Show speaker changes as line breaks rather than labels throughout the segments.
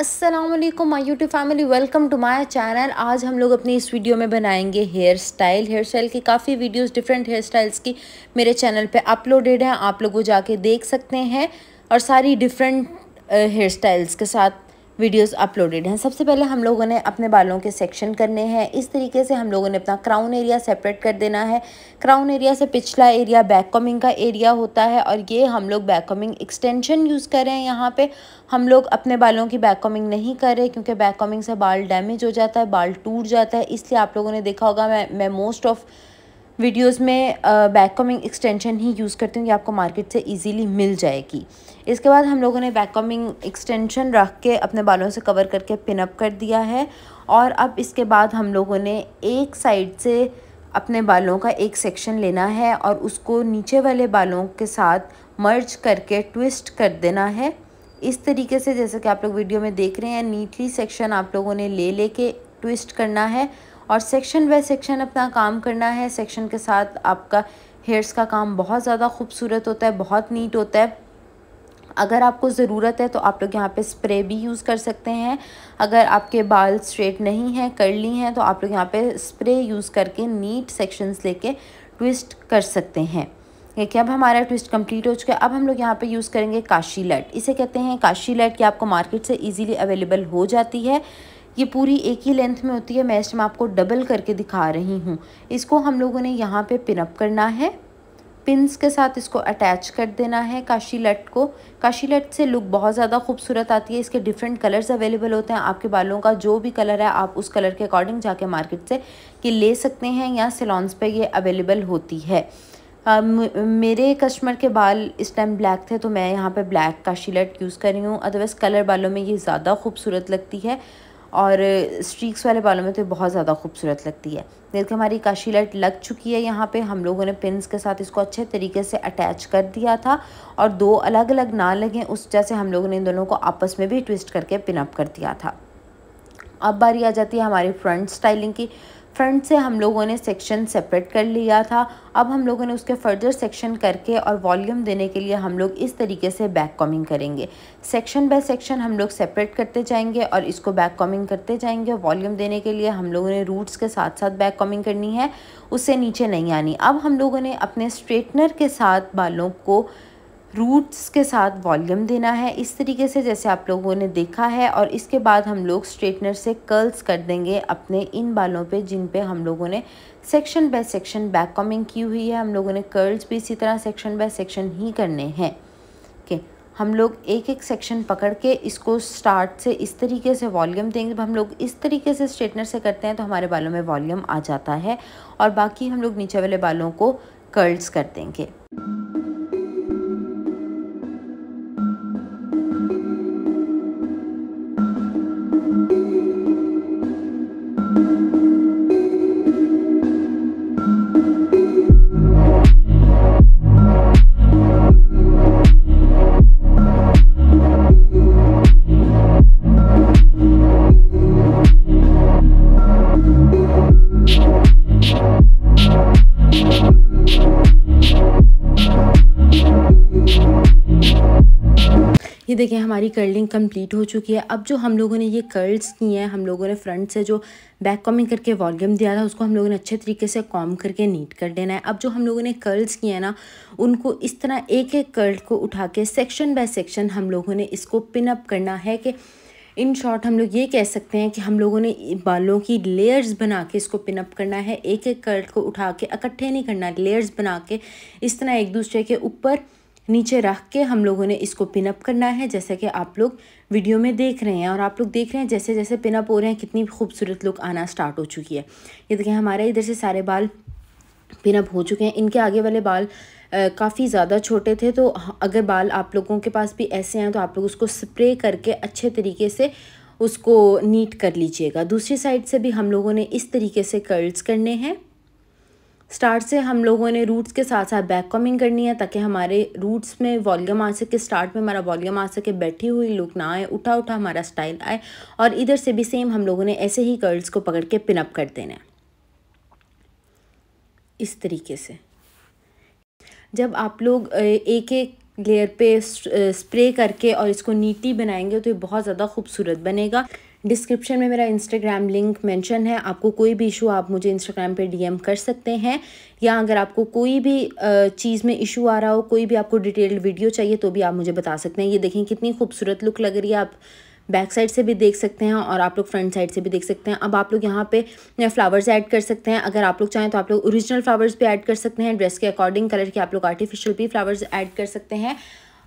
Aslam my YouTube family welcome to my channel आज हम लोग अपनी इस वीडियो में बनाएंगे हेयर स्टाइल हेयर स्टाइल की काफ़ी वीडियोस डिफरेंट हेयर स्टाइल्स की मेरे चैनल पे अपलोडेड हैं आप लोग वो जाके देख सकते हैं और सारी डिफरेंट हेयर स्टाइल्स के साथ वीडियोस अपलोडेड हैं सबसे पहले हम लोगों ने अपने बालों के सेक्शन करने हैं इस तरीके से हम लोगों ने अपना क्राउन एरिया सेपरेट कर देना है क्राउन एरिया से पिछला एरिया बैक कॉमिंग का एरिया होता है और ये हम लोग बैक कॉमिंग एक्सटेंशन यूज़ कर रहे हैं यहाँ पे हम लोग अपने बालों की बैक कॉमिंग नहीं कर रहे क्योंकि बैक कॉमिंग से बाल डैमेज हो जाता है बाल टूट जाता है इसलिए आप लोगों ने देखा होगा मैं मैं मोस्ट ऑफ़ वीडियोस में बैक कॉमिंग एक्सटेंशन ही यूज़ करती हूँ ये आपको मार्केट से इजीली मिल जाएगी इसके बाद हम लोगों ने बैक कॉमिंग एक्सटेंशन रख के अपने बालों से कवर करके पिनअप कर दिया है और अब इसके बाद हम लोगों ने एक साइड से अपने बालों का एक सेक्शन लेना है और उसको नीचे वाले बालों के साथ मर्ज करके ट्विस्ट कर देना है इस तरीके से जैसे कि आप लोग वीडियो में देख रहे हैं नीटली सेक्शन आप लोगों ने ले लेके ट्विस्ट करना है और सेक्शन बाय सेक्शन अपना काम करना है सेक्शन के साथ आपका हेयर्स का काम बहुत ज़्यादा खूबसूरत होता है बहुत नीट होता है अगर आपको ज़रूरत है तो आप लोग यहाँ पे स्प्रे भी यूज़ कर सकते हैं अगर आपके बाल स्ट्रेट नहीं हैं कर्ली हैं तो आप लोग यहाँ पे स्प्रे यूज़ करके नीट सेक्शंस लेके ट्विस्ट कर सकते हैं देखिए अब हमारा ट्विस्ट कंप्लीट हो चुका है अब हम लोग यहाँ पे यूज़ करेंगे काशी लाइट इसे कहते हैं काशी लाइट कि आपको मार्केट से ईजिली अवेलेबल हो जाती है ये पूरी एक ही लेंथ में होती है मैं इसमें आपको डबल करके दिखा रही हूँ इसको हम लोगों ने यहाँ पे पिनअप करना है पिंस के साथ इसको अटैच कर देना है काशी लट को काशी लट से लुक बहुत ज़्यादा खूबसूरत आती है इसके डिफरेंट कलर्स अवेलेबल होते हैं आपके बालों का जो भी कलर है आप उस कलर के अकॉर्डिंग जाके मार्केट से कि ले सकते हैं या सिलॉन्स पे ये अवेलेबल होती है आ, मेरे कस्टमर के बाल इस टाइम ब्लैक थे तो मैं यहाँ पर ब्लैक काशी लट यूज़ कर रही हूँ अदरवाइज़ कलर बालों में ये ज़्यादा खूबसूरत लगती है और स्ट्रीक्स वाले बालों में तो बहुत ज़्यादा खूबसूरत लगती है देखिए हमारी काशी लाइट लग चुकी है यहाँ पे हम लोगों ने पिंस के साथ इसको अच्छे तरीके से अटैच कर दिया था और दो अलग अलग ना लगें उस जैसे हम लोगों ने इन दोनों को आपस में भी ट्विस्ट करके पिनअप कर दिया था अब बारी आ जाती है हमारी फ्रंट स्टाइलिंग की फ्रंट से हम लोगों ने सेक्शन सेपरेट कर लिया था अब हम लोगों ने उसके फर्दर सेक्शन करके और वॉल्यूम देने के लिए हम लोग इस तरीके से बैक कॉमिंग करेंगे सेक्शन बाय सेक्शन हम लोग सेपरेट करते जाएंगे और इसको बैक कॉमिंग करते जाएंगे वॉल्यूम देने के लिए हम लोगों ने रूट्स के साथ साथ बैक कॉमिंग करनी है उससे नीचे नहीं आनी अब हम लोगों ने अपने स्ट्रेटनर के साथ बालों को रूट्स के साथ वॉल्यूम देना है इस तरीके से जैसे आप लोगों ने देखा है और इसके बाद हम लोग स्ट्रेटनर से कर्ल्स कर देंगे अपने इन बालों पे जिन पे हम लोगों ने section by section back combing की हुई है हम लोगों ने कर्ल्स भी इसी तरह सेक्शन बाय सेक्शन ही करने हैं ओके हम लोग एक एक सेक्शन पकड़ के इसको स्टार्ट से इस तरीके से वॉल्यूम देंगे जब हम लोग इस तरीके से स्ट्रेटनर से करते हैं तो हमारे बालों में वॉल्यूम आ जाता है और बाकी हम लोग नीचे वाले बालों को कर्ल्स कर देंगे thank you. ये देखें हमारी कर्लिंग कंप्लीट हो चुकी है अब जो हम लोगों ने ये कर्ल्स की हैं हम लोगों ने फ्रंट से जो बैक कॉमिंग करके वॉल्यूम दिया था उसको हम लोगों ने अच्छे तरीके से कॉम करके नीट कर देना है अब जो हम लोगों ने कर्ल्स किए हैं ना उनको इस तरह एक एक कर्ल को उठा के सेक्शन बाय सेक्शन हम लोगों ने इसको पिनअप करना है कि इन शॉर्ट हम लोग ये कह सकते हैं कि हम लोगों ने बालों की लेयर्स बना के इसको पिनअप करना है एक एक कर्ल को उठा के इकट्ठे नहीं करना लेयर्स बना के इस तरह एक दूसरे के ऊपर नीचे रख के हम लोगों ने इसको पिनअप करना है जैसा कि आप लोग वीडियो में देख रहे हैं और आप लोग देख रहे हैं जैसे जैसे पिनअप हो रहे हैं कितनी खूबसूरत लुक आना स्टार्ट हो चुकी है ये देखिए हमारे इधर से सारे बाल पिनअप हो चुके हैं इनके आगे वाले बाल काफ़ी ज़्यादा छोटे थे तो अगर बाल आप लोगों के पास भी ऐसे हैं तो आप लोग उसको स्प्रे करके अच्छे तरीके से उसको नीट कर लीजिएगा दूसरी साइड से भी हम लोगों ने इस तरीके से कर्ल्स करने हैं स्टार्ट से हम लोगों ने रूट्स के साथ साथ बैक कॉमिंग करनी है ताकि हमारे रूट्स में वॉल्यूम आ सके स्टार्ट में हमारा वॉल्यूम आ सके बैठी हुई लुक ना आए उठा उठा हमारा स्टाइल आए और इधर से भी सेम हम लोगों ने ऐसे ही कर्ल्स को पकड़ के पिनअप कर देना है इस तरीके से जब आप लोग एक एक लेयर पे स्प्रे करके और इसको नीटी बनाएंगे तो ये बहुत ज़्यादा खूबसूरत बनेगा डिस्क्रिप्शन में मेरा इंस्टाग्राम लिंक मेंशन है आपको कोई भी इशू आप मुझे इंस्टाग्राम पे डीएम कर सकते हैं या अगर आपको कोई भी चीज़ में इशू आ रहा हो कोई भी आपको डिटेल्ड वीडियो चाहिए तो भी आप मुझे बता सकते हैं ये देखें कितनी खूबसूरत लुक लग रही है आप बैक साइड से भी देख सकते हैं और आप लोग फ्रंट साइड से भी देख सकते हैं अब आप लोग यहाँ पे फ्लावर्स ऐड कर सकते हैं अगर आप लोग चाहें तो आप लोग ओरिजिनल फ्लावर्स भी ऐड कर सकते हैं ड्रेस के अकॉर्डिंग कलर के आप लोग आर्टिफिशियल भी फ्लावर्स ऐड कर सकते हैं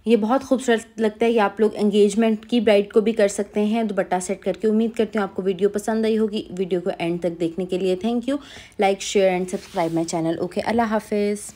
ये बहुत खूबसूरत लगता है कि आप लोग एंगेजमेंट की ब्राइड को भी कर सकते हैं दुपट्टा सेट करके उम्मीद करती हूँ आपको वीडियो पसंद आई होगी वीडियो को एंड तक देखने के लिए thank you like share and subscribe my channel okay अल्लाह हाफिज़